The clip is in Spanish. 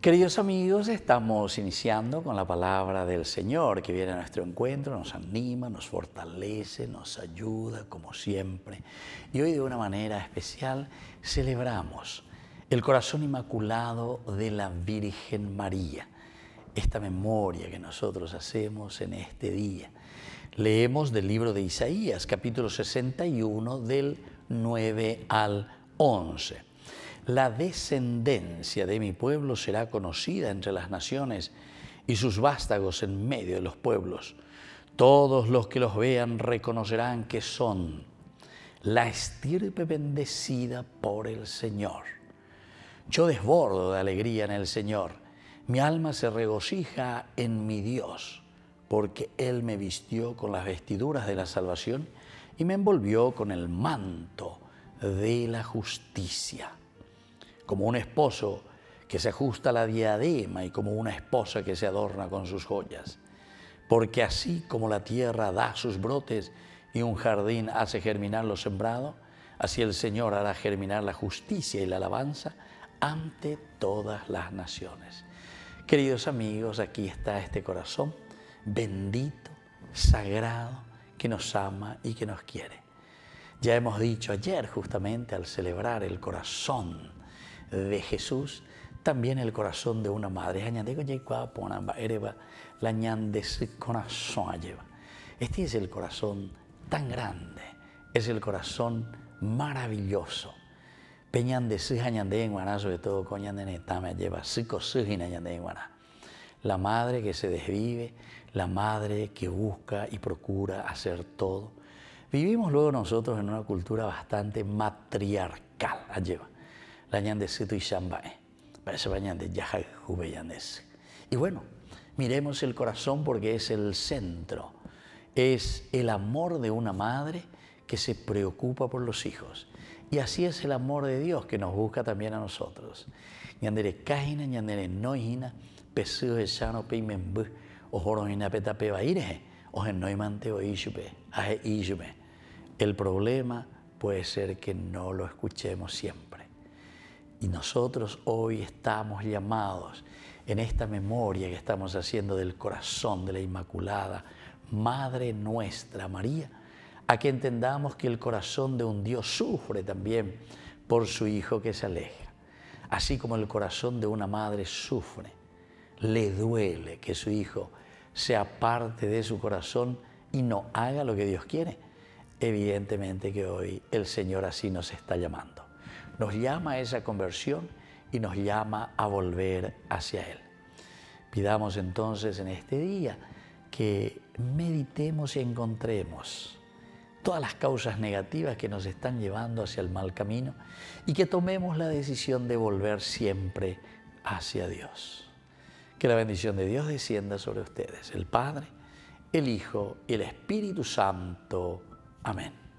Queridos amigos, estamos iniciando con la palabra del Señor que viene a nuestro encuentro, nos anima, nos fortalece, nos ayuda como siempre. Y hoy de una manera especial celebramos el corazón inmaculado de la Virgen María, esta memoria que nosotros hacemos en este día. Leemos del libro de Isaías, capítulo 61, del 9 al 11. La descendencia de mi pueblo será conocida entre las naciones y sus vástagos en medio de los pueblos. Todos los que los vean reconocerán que son la estirpe bendecida por el Señor. Yo desbordo de alegría en el Señor. Mi alma se regocija en mi Dios, porque Él me vistió con las vestiduras de la salvación y me envolvió con el manto de la justicia como un esposo que se ajusta a la diadema y como una esposa que se adorna con sus joyas. Porque así como la tierra da sus brotes y un jardín hace germinar lo sembrado, así el Señor hará germinar la justicia y la alabanza ante todas las naciones. Queridos amigos, aquí está este corazón bendito, sagrado, que nos ama y que nos quiere. Ya hemos dicho ayer justamente al celebrar el corazón, de Jesús, también el corazón de una madre. Este es el corazón tan grande, es el corazón maravilloso. de sobre todo de lleva La madre que se desvive, la madre que busca y procura hacer todo. Vivimos luego nosotros en una cultura bastante matriarcal, lleva y 라냐데 para ese 바레스바냐데 야하 후베야네스 y bueno, miremos el corazón porque es el centro, es el amor de una madre que se preocupa por los hijos. Y así es el amor de Dios que nos busca también a nosotros. Ñandere Kajina, ñandere noihina, peseo echano peimembu, ojoronina petape baire, ojenoimante oishupe, aje ishupe. El problema puede ser que no lo escuchemos siempre. Y nosotros hoy estamos llamados en esta memoria que estamos haciendo del corazón de la Inmaculada, Madre nuestra María, a que entendamos que el corazón de un Dios sufre también por su Hijo que se aleja, así como el corazón de una madre sufre, le duele que su Hijo sea parte de su corazón y no haga lo que Dios quiere. Evidentemente que hoy el Señor así nos está llamando nos llama a esa conversión y nos llama a volver hacia Él. Pidamos entonces en este día que meditemos y encontremos todas las causas negativas que nos están llevando hacia el mal camino y que tomemos la decisión de volver siempre hacia Dios. Que la bendición de Dios descienda sobre ustedes, el Padre, el Hijo y el Espíritu Santo. Amén.